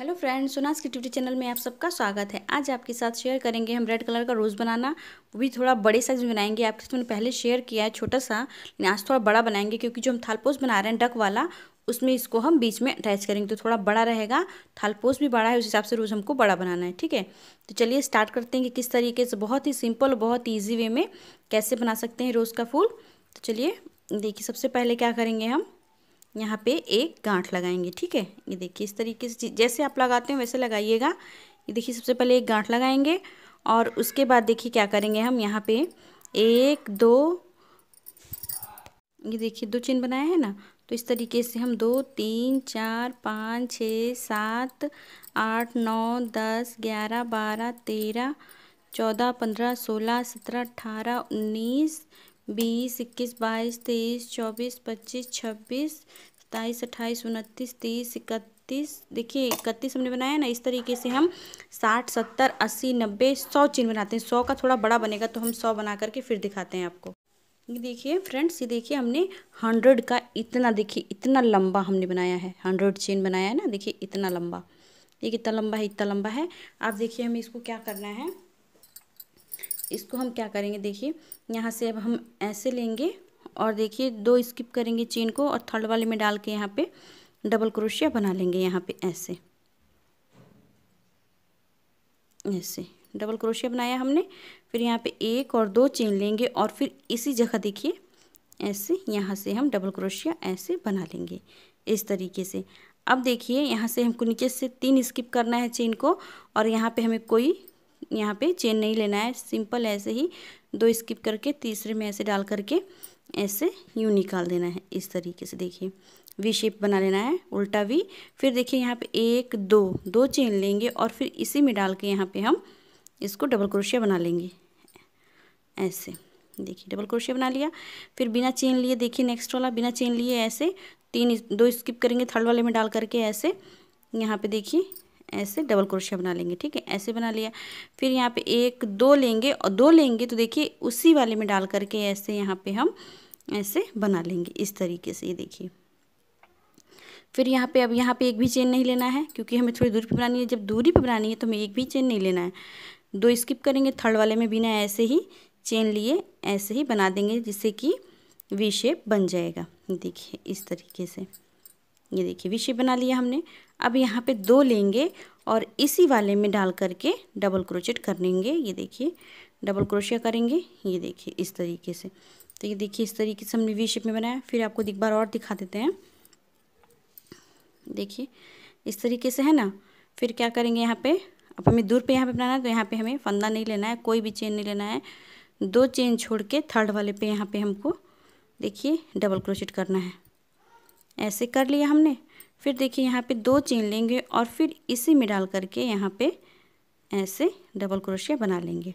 hello friends सोनास की Tutee channel में आप सबका स्वागत है आज आपके साथ शेयर करेंगे हम रेड कलर का रोज़ बनाना वो भी थोड़ा बड़े साइज़ में बनाएंगे आपके साथ मैंने पहले शेयर किया है छोटा सा लेकिन आज थोड़ा बड़ा बनाएंगे क्योंकि जो हम थालपोस बना रहे हैं डक वाला उसमें इसको हम बीच में अटैच करेंगे तो थोड़ा बड़ा रहेगा थालपोस भी बड़ा है उस हिसाब से रोज़ हमको बड़ा बनाना है ठीक है तो चलिए स्टार्ट करते हैं कि किस तरीके से बहुत ही सिंपल बहुत ईजी वे में कैसे बना सकते हैं रोज़ का फूल तो चलिए देखिए सबसे पहले क्या करेंगे हम यहाँ पे एक गांठ लगाएंगे ठीक है ये देखिए इस तरीके से जैसे आप लगाते हो वैसे लगाइएगा ये देखिए सबसे पहले एक गांठ लगाएंगे और उसके बाद देखिए क्या करेंगे हम यहाँ पे एक दो ये देखिए दो चिन्ह बनाए हैं ना तो इस तरीके से हम दो तीन चार पाँच छ सात आठ नौ दस ग्यारह बारह तेरह चौदह पंद्रह सोलह सत्रह अठारह उन्नीस बीस इक्कीस बाईस तेईस चौबीस पच्चीस छब्बीस सत्ताईस अट्ठाईस उनतीस तीस इकतीस देखिए इकतीस हमने बनाया ना इस तरीके से हम साठ सत्तर अस्सी नब्बे सौ चिन्ह बनाते हैं सौ का थोड़ा बड़ा बनेगा तो हम सौ बना करके फिर दिखाते हैं आपको ये देखिए फ्रेंड्स ये देखिए हमने हंड्रेड का इतना देखिए इतना लंबा हमने बनाया है हंड्रेड चेन बनाया है ना देखिए इतना लंबा ये कितना लंबा है इतना लंबा है आप देखिए हमें इसको क्या करना है इसको हम क्या करेंगे देखिए यहाँ से अब हम ऐसे लेंगे और देखिए दो स्किप करेंगे चेन को और थर्ड वाले में डाल के यहाँ पे डबल क्रोशिया बना लेंगे यहाँ पे ऐसे ऐसे डबल क्रोशिया बनाया हमने फिर यहाँ पे एक और दो चेन लेंगे और फिर इसी जगह देखिए ऐसे यहाँ से हम डबल क्रोशिया ऐसे बना लेंगे इस तरीके से अब देखिए यहाँ से हमको नीचे से तीन स्किप करना है चेन को और यहाँ पे हमें कोई यहाँ पे चेन नहीं लेना है सिंपल ऐसे ही दो स्किप करके तीसरे में ऐसे डाल करके ऐसे यूँ निकाल देना है इस तरीके से देखिए वी शेप बना लेना है उल्टा वी फिर देखिए यहाँ पे एक दो दो चेन लेंगे और फिर इसी में डाल के यहाँ पे हम इसको डबल क्रोशिया बना लेंगे ऐसे देखिए डबल क्रोशिया बना लिया फिर बिना चेन लिए देखिए नेक्स्ट वाला बिना चेन लिए ऐसे तीन दो स्किप करेंगे थर्ड वाले में डाल करके ऐसे यहाँ पे देखिए ऐसे डबल क्रोशिया बना लेंगे ठीक है ऐसे बना लिया फिर यहाँ पे एक दो लेंगे और दो लेंगे तो देखिए उसी वाले में डाल करके ऐसे यहाँ पे हम ऐसे बना लेंगे इस तरीके से ये देखिए फिर यहाँ पे अब यहाँ पे एक भी चेन नहीं लेना है क्योंकि हमें थोड़ी दूरी पर बनानी है जब दूरी पर बनानी है तो हमें एक भी चेन नहीं लेना है दो स्किप करेंगे थर्ड वाले में बिना ऐसे ही चेन लिए ऐसे ही बना देंगे जिससे कि वी शेप बन जाएगा देखिए इस तरीके से ये देखिए विषय बना लिया हमने अब यहाँ पे दो लेंगे और इसी वाले में डाल करके डबल क्रोचेट लेंगे ये देखिए डबल क्रोशिया करेंगे ये देखिए इस तरीके से तो ये देखिए इस तरीके से हमने वी शेप में बनाया फिर आपको एक बार और दिखा देते हैं देखिए इस तरीके से है ना फिर क्या करेंगे यहाँ पे अब हमें दूर पे यहाँ पे बनाना है तो यहाँ पे हमें फंदा नहीं लेना है कोई भी चेन नहीं लेना है दो चेन छोड़ के थर्ड वाले पे यहाँ पे हमको देखिए डबल क्रोशेट करना है ऐसे कर लिया हमने फिर देखिए यहाँ पे दो चेन लेंगे और फिर इसी में डाल करके यहाँ पे ऐसे डबल क्रोशिया बना लेंगे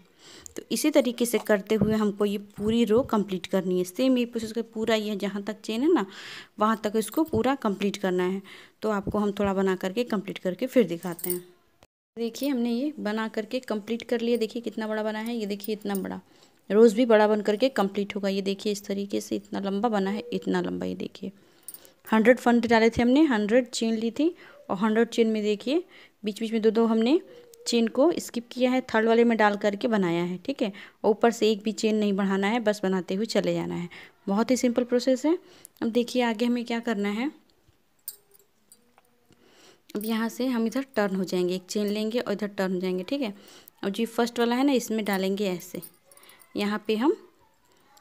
तो इसी तरीके से करते हुए हमको ये पूरी रो कंप्लीट करनी है सेम ये प्रोसेस का पूरा ये जहाँ तक चेन है ना वहाँ तक इसको पूरा कंप्लीट करना है तो आपको हम थोड़ा बना करके कंप्लीट करके फिर दिखाते हैं देखिए हमने ये बना करके कंप्लीट कर लिया देखिए कितना बड़ा बना है ये देखिए इतना बड़ा रोज़ भी बड़ा बन करके कम्प्लीट होगा ये देखिए इस तरीके से इतना लंबा बना है इतना लंबा ये देखिए हंड्रेड फंड डाले थे हमने हंड्रेड चेन ली थी और हंड्रेड चेन में देखिए बीच बीच में दो दो हमने चेन को स्किप किया है थर्ड वाले में डाल करके बनाया है ठीक है ऊपर से एक भी चेन नहीं बढ़ाना है बस बनाते हुए चले जाना है बहुत ही सिंपल प्रोसेस है अब देखिए आगे हमें क्या करना है अब यहाँ से हम इधर टर्न हो जाएंगे एक चेन लेंगे और इधर टर्न हो जाएंगे ठीक है और जो फर्स्ट वाला है ना इसमें डालेंगे ऐसे यहाँ पे हम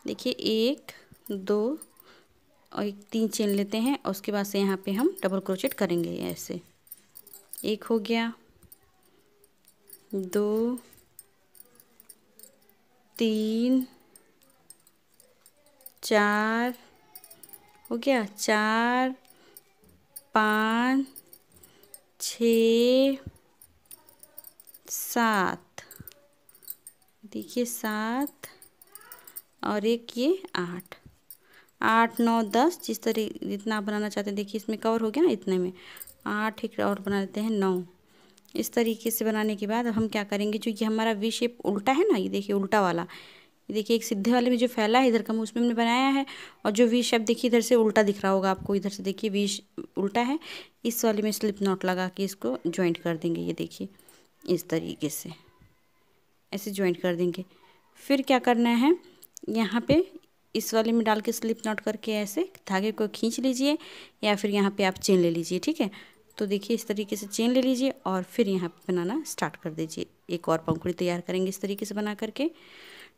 देखिए एक दो और एक तीन चेन लेते हैं और उसके बाद से यहाँ पे हम डबल क्रोचेट करेंगे ऐसे एक हो गया दो तीन चार हो गया चार पाँच छ सात देखिए सात और एक ये आठ आठ नौ दस जिस तरह जितना आप बनाना चाहते हैं देखिए इसमें कवर हो गया ना इतने में आठ एक और बना लेते हैं नौ इस तरीके से बनाने के बाद अब हम क्या करेंगे जो ये हमारा वी शेप उल्टा है ना ये देखिए उल्टा वाला ये देखिए एक सीधे वाले में जो फैला है इधर का उसमें हमने बनाया है और जो वी शेप देखिए इधर से उल्टा दिख रहा होगा आपको इधर से देखिए वी उल्टा है इस वाले में स्लिप नॉट लगा के इसको ज्वाइंट कर देंगे ये देखिए इस तरीके से ऐसे ज्वाइंट कर देंगे फिर क्या करना है यहाँ पे इस वाले में डाल के स्लिप नॉट करके ऐसे धागे को खींच लीजिए या फिर यहाँ पे आप चेन ले लीजिए ठीक है तो देखिए इस तरीके से चेन ले लीजिए और फिर यहाँ पे बनाना स्टार्ट कर दीजिए एक और पंखुड़ी तैयार करेंगे इस तरीके से बना करके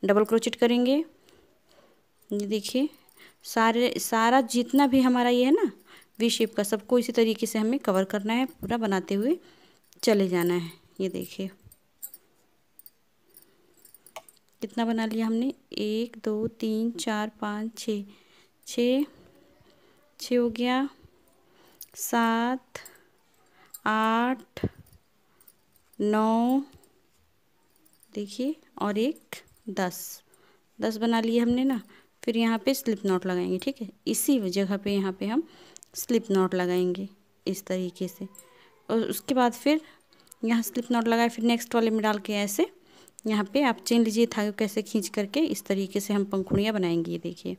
डबल क्रोचेट करेंगे ये देखिए सारे सारा जितना भी हमारा ये है ना वी शेप का सबको इसी तरीके से हमें कवर करना है पूरा बनाते हुए चले जाना है ये देखिए कितना बना लिया हमने एक दो तीन चार पाँच छ छ छ हो गया सात आठ नौ देखिए और एक दस दस बना लिए हमने ना फिर यहाँ पे स्लिप नॉट लगाएंगे ठीक है इसी जगह पे यहाँ पे हम स्लिप नॉट लगाएंगे इस तरीके से और उसके बाद फिर यहाँ स्लिप नॉट लगाए फिर नेक्स्ट वाले में डाल के ऐसे यहाँ पे आप चेन लीजिए धागे को कैसे खींच करके इस तरीके से हम पंखुड़ियाँ बनाएंगे ये देखिए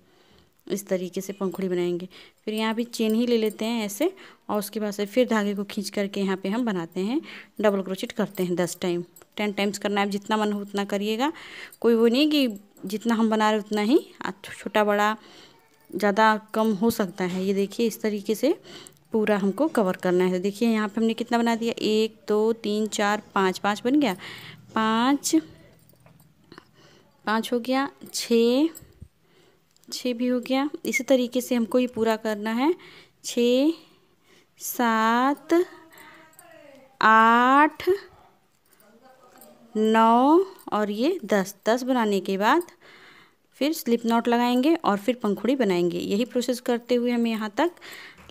इस तरीके से पंखुड़ी बनाएंगे फिर यहाँ भी चेन ही ले लेते हैं ऐसे और उसके बाद से फिर धागे को खींच करके यहाँ पे हम बनाते हैं डबल क्रोचिट करते हैं दस टाइम टेन टाइम्स करना है जितना मन हो उतना करिएगा कोई वो नहीं कि जितना हम बना रहे उतना ही छोटा बड़ा ज़्यादा कम हो सकता है ये देखिए इस तरीके से पूरा हमको कवर करना है देखिए यहाँ पे हमने कितना बना दिया एक दो तीन चार पाँच पाँच बन गया पाँच पाँच हो गया छः छः भी हो गया इसी तरीके से हमको ये पूरा करना है छ सात आठ नौ और ये दस दस बनाने के बाद फिर स्लिप नॉट लगाएंगे और फिर पंखुड़ी बनाएंगे यही प्रोसेस करते हुए हमें यहाँ तक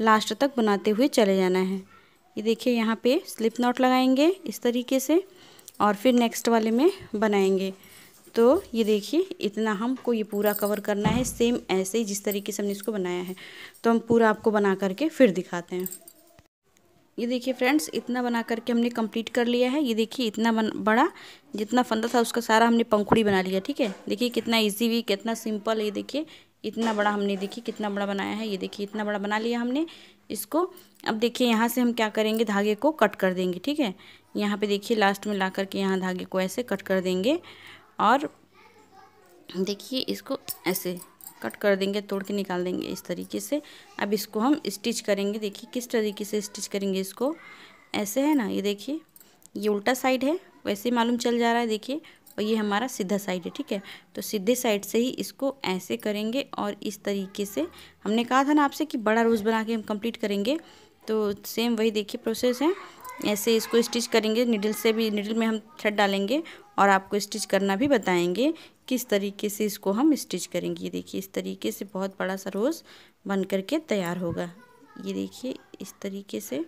लास्ट तक बनाते हुए चले जाना है ये देखिए यहाँ पे स्लिप नॉट लगाएंगे इस तरीके से और फिर नेक्स्ट वाले में बनाएंगे तो ये देखिए इतना हमको ये पूरा कवर करना है सेम ऐसे ही जिस तरीके से हमने इसको बनाया है तो हम पूरा आपको बना करके फिर दिखाते हैं ये देखिए फ्रेंड्स इतना बना करके हमने कंप्लीट कर लिया है ये देखिए इतना बन, बड़ा जितना फंदा था उसका सारा हमने पंखुड़ी बना लिया ठीक है देखिए कितना इजी भी कितना सिंपल ये देखिए इतना बड़ा हमने देखिए कितना बड़ा बनाया है ये देखिए इतना बड़ा बना लिया हमने इसको अब देखिए यहाँ से हम क्या करेंगे धागे को कट कर देंगे ठीक है यहाँ पे देखिए लास्ट में ला करके यहाँ धागे को ऐसे कट कर देंगे और देखिए इसको ऐसे कट कर देंगे तोड़ के निकाल देंगे इस तरीके से अब इसको हम स्टिच करेंगे देखिए किस तरीके से स्टिच करेंगे इसको ऐसे है ना ये देखिए ये उल्टा साइड है वैसे मालूम चल जा रहा है देखिए और ये हमारा सीधा साइड है ठीक है तो सीधे साइड से ही इसको ऐसे करेंगे और इस तरीके से हमने कहा था ना आपसे कि बड़ा रोज़ बना के हम कंप्लीट करेंगे तो सेम वही देखिए प्रोसेस है ऐसे इसको स्टिच करेंगे निडल से भी निडल में हम थ्रेड डालेंगे और आपको स्टिच करना भी बताएंगे किस तरीके से इसको हम स्टिच करेंगे ये देखिए इस तरीके से बहुत बड़ा सा रोज़ बन करके तैयार होगा ये देखिए इस तरीके से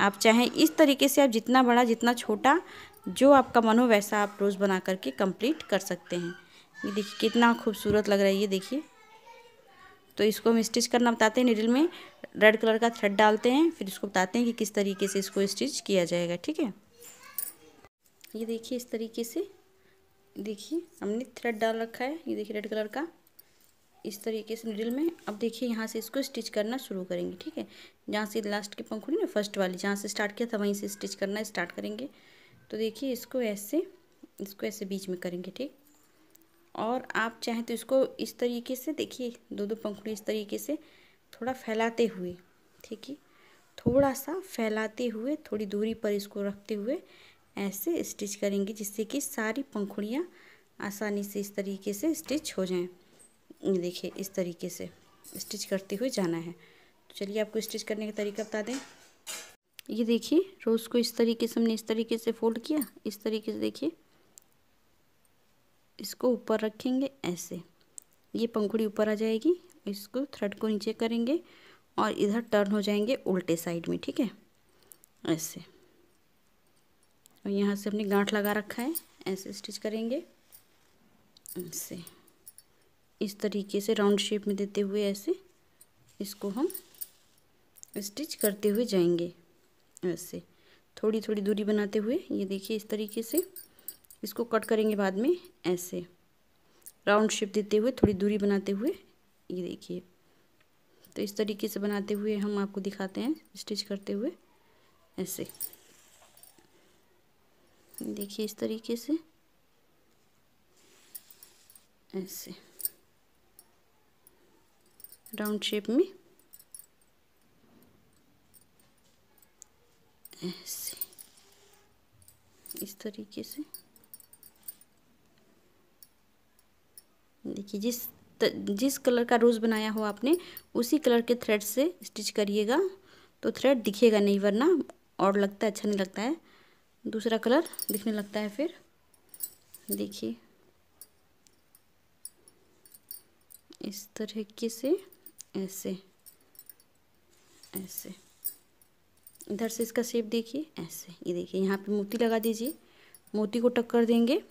आप चाहें इस तरीके से आप जितना बड़ा जितना छोटा जो आपका मन हो वैसा आप रोज़ बना करके कंप्लीट कर सकते हैं ये देखिए कितना खूबसूरत लग रहा है ये देखिए तो इसको हम स्टिच करना बताते हैं निडल में रेड कलर का थ्रेड डालते हैं फिर इसको बताते हैं कि किस तरीके से इसको स्टिच किया जाएगा ठीक है ये देखिए इस तरीके से देखिए हमने थ्रेड डाल रखा है ये देखिए रेड कलर का इस तरीके से निडल में अब देखिए यहाँ से इसको स्टिच करना शुरू करेंगे ठीक है जहाँ से लास्ट की पंखुड़ी ना फर्स्ट वाली जहाँ से स्टार्ट किया था वहीं से स्टिच करना स्टार्ट करेंगे तो देखिए इसको ऐसे इसको ऐसे बीच में करेंगे ठीक और आप चाहें तो इसको इस तरीके से देखिए दो दो पंखुड़ी इस तरीके से थोड़ा फैलाते हुए ठीक है थोड़ा सा फैलाते हुए थोड़ी दूरी पर इसको रखते हुए ऐसे स्टिच करेंगे जिससे कि सारी पंखुड़ियाँ आसानी से इस तरीके से स्टिच हो जाएं देखिए इस तरीके से स्टिच करते हुए जाना है तो चलिए आपको स्टिच करने का तरीका बता दें ये देखिए रोज़ को इस तरीके से हमने इस तरीके से फोल्ड किया इस तरीके से देखिए इसको ऊपर रखेंगे ऐसे ये पंखुड़ी ऊपर आ जाएगी इसको थ्रेड को नीचे करेंगे और इधर टर्न हो जाएंगे उल्टे साइड में ठीक है ऐसे और यहाँ से हमने गांठ लगा रखा है ऐसे स्टिच करेंगे ऐसे इस तरीके से राउंड शेप में देते हुए ऐसे इसको हम स्टिच करते हुए जाएंगे ऐसे थोड़ी थोड़ी दूरी बनाते हुए ये देखिए इस तरीके से इसको कट करेंगे बाद में ऐसे राउंड शेप देते हुए थोड़ी दूरी बनाते हुए ये देखिए तो इस तरीके से बनाते हुए हम आपको दिखाते हैं स्टिच करते हुए ऐसे देखिए इस तरीके से ऐसे राउंड शेप में ऐसे इस तरीके से कि जिस त, जिस कलर का रोज़ बनाया हो आपने उसी कलर के थ्रेड से स्टिच करिएगा तो थ्रेड दिखेगा नहीं वरना और लगता है अच्छा नहीं लगता है दूसरा कलर दिखने लगता है फिर देखिए इस तरीके से ऐसे ऐसे इधर से इसका शेप देखिए ऐसे ये देखिए यहाँ पे मोती लगा दीजिए मोती को टक्कर देंगे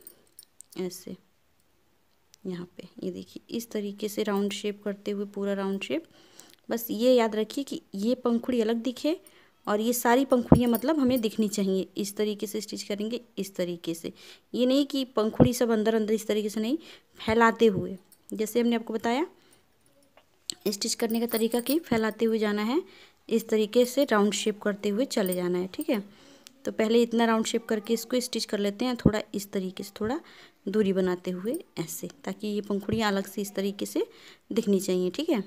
ऐसे यहाँ पे ये देखिए इस तरीके से राउंड शेप करते हुए पूरा राउंड शेप बस ये याद रखिए कि ये पंखुड़ी अलग दिखे और ये सारी पंखुड़ियाँ मतलब हमें दिखनी चाहिए इस तरीके से स्टिच करेंगे इस तरीके से ये नहीं कि पंखुड़ी सब अंदर अंदर इस तरीके से नहीं फैलाते हुए जैसे हमने आपको बताया स्टिच करने का तरीका कि फैलाते हुए जाना है इस तरीके से राउंड शेप करते हुए चले जाना है ठीक है तो पहले इतना राउंड शेप करके इसको स्टिच कर लेते हैं थोड़ा इस तरीके से थोड़ा दूरी बनाते हुए ऐसे ताकि ये पंखुड़ियाँ अलग से इस तरीके से दिखनी चाहिए ठीक है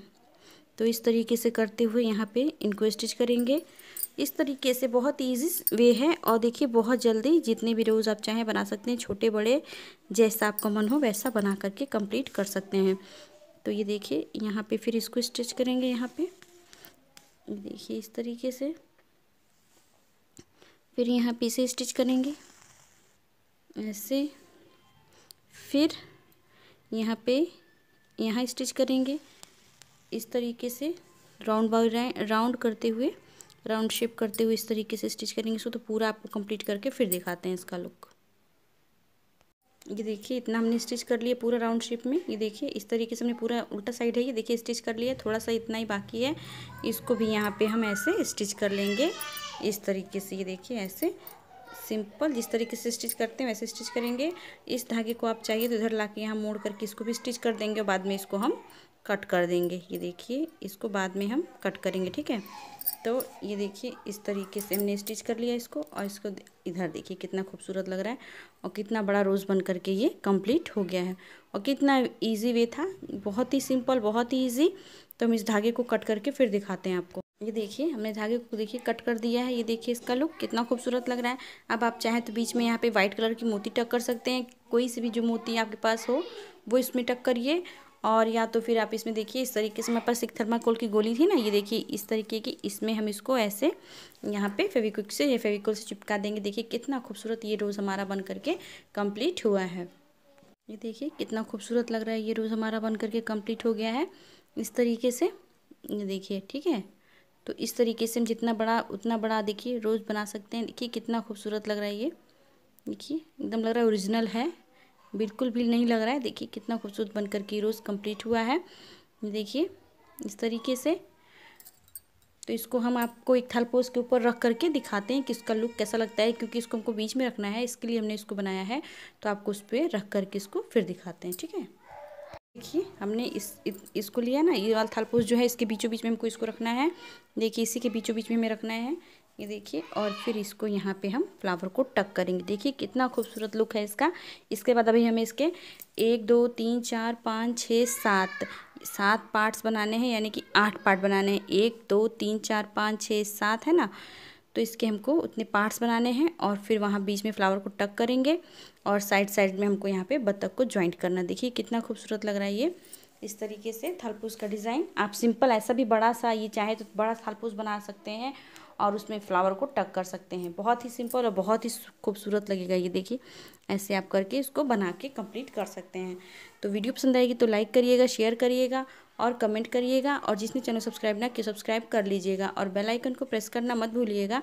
तो इस तरीके से करते हुए यहाँ पे इनको स्टिच करेंगे इस तरीके से बहुत ईजी वे है और देखिए बहुत जल्दी जितने भी रोज़ आप चाहें बना सकते हैं छोटे बड़े जैसा आपका मन हो वैसा बना करके कंप्लीट कर सकते हैं तो ये देखिए यहाँ पे फिर इसको स्टिच करेंगे यहाँ पे देखिए इस तरीके से फिर यहाँ पीछे स्टिच करेंगे ऐसे फिर यहाँ पे यहाँ स्टिच करेंगे इस तरीके से राउंड बाय राउंड करते हुए राउंड शेप करते हुए इस तरीके से स्टिच करेंगे इसको तो पूरा आपको कंप्लीट करके फिर दिखाते हैं इसका लुक ये देखिए इतना हमने स्टिच कर लिया पूरा राउंड शेप में ये देखिए इस तरीके से हमने पूरा उल्टा साइड है ये देखिए स्टिच कर लिया थोड़ा सा इतना ही बाकी है इसको भी यहाँ पे हम ऐसे स्टिच कर लेंगे इस तरीके से ये देखिए ऐसे सिंपल जिस तरीके से स्टिच करते हैं वैसे स्टिच करेंगे इस धागे को आप चाहिए तो इधर ला के यहाँ मोड़ करके इसको भी स्टिच कर देंगे और बाद में इसको हम कट कर देंगे ये देखिए इसको बाद में हम कट करेंगे ठीक है तो ये देखिए इस तरीके से हमने स्टिच कर लिया इसको और इसको इधर देखिए कितना खूबसूरत लग रहा है और कितना बड़ा रोज़ बन करके ये कंप्लीट हो गया है और कितना इजी वे था बहुत ही सिंपल बहुत ही इजी तो हम इस धागे को कट करके फिर दिखाते हैं आपको ये देखिए हमने धागे को देखिए कट कर दिया है ये देखिए इसका लुक कितना खूबसूरत लग रहा है अब आप चाहें तो बीच में यहाँ पे वाइट कलर की मोती टक कर सकते हैं कोई सी भी जो मोती आपके पास हो वो इसमें टक करिए और या तो फिर आप इसमें देखिए इस तरीके से मेरे पास एक थर्माकोल की गोली थी ना ये देखिए इस तरीके की इसमें हम इसको ऐसे यहाँ पे फेविक्विक से या फेविकोल से चिपका देंगे देखिए कितना खूबसूरत ये रोज़ हमारा बन करके कंप्लीट हुआ है ये देखिए कितना खूबसूरत लग रहा है ये रोज़ हमारा बन करके कंप्लीट हो गया है इस तरीके से ये देखिए ठीक है तो इस तरीके से हम जितना बड़ा उतना बड़ा देखिए रोज़ बना सकते हैं देखिए कितना खूबसूरत लग रहा है ये देखिए एकदम लग रहा है ओरिजिनल है बिल्कुल भी नहीं लग रहा है देखिए कितना खूबसूरत बन करके रोज़ कंप्लीट हुआ है देखिए इस तरीके से तो इसको हम आपको एक थलपोस के ऊपर रख करके दिखाते हैं कि इसका लुक कैसा लगता है क्योंकि इसको हमको बीच में रखना है इसके लिए हमने इसको बनाया है तो आपको उस पर रख करके इसको फिर दिखाते हैं ठीक है देखिए हमने इस इसको लिया ना ये वाला थालपोस जो है इसके बीचों बीच में हमको इसको रखना है देखिए इसी के बीचों बीच में हमें रखना है ये देखिए और फिर इसको यहाँ पे हम फ्लावर को टक करेंगे देखिए कितना खूबसूरत लुक है इसका इसके बाद अभी हमें इसके एक दो तीन चार पाँच छः सात सात पार्ट्स बनाने हैं यानी कि आठ पार्ट बनाने हैं एक दो तीन चार पाँच छः सात है ना तो इसके हमको उतने पार्ट्स बनाने हैं और फिर वहाँ बीच में फ्लावर को टक करेंगे और साइड साइड में हमको यहाँ पे बत्तख को ज्वाइंट करना देखिए कितना खूबसूरत लग रहा है ये इस तरीके से थालपूस का डिज़ाइन आप सिंपल ऐसा भी बड़ा सा ये चाहे तो बड़ा थालपूस बना सकते हैं और उसमें फ्लावर को टक कर सकते हैं बहुत ही सिंपल और बहुत ही खूबसूरत लगेगा ये देखिए ऐसे आप करके इसको बना के कंप्लीट कर सकते हैं तो वीडियो पसंद आएगी तो लाइक करिएगा शेयर करिएगा और कमेंट करिएगा और जिसने चैनल सब्सक्राइब ना किया सब्सक्राइब कर लीजिएगा और बेल आइकन को प्रेस करना मत भूलिएगा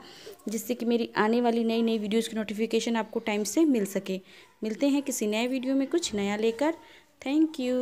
जिससे कि मेरी आने वाली नई नई वीडियोस की नोटिफिकेशन आपको टाइम से मिल सके मिलते हैं किसी नए वीडियो में कुछ नया लेकर थैंक यू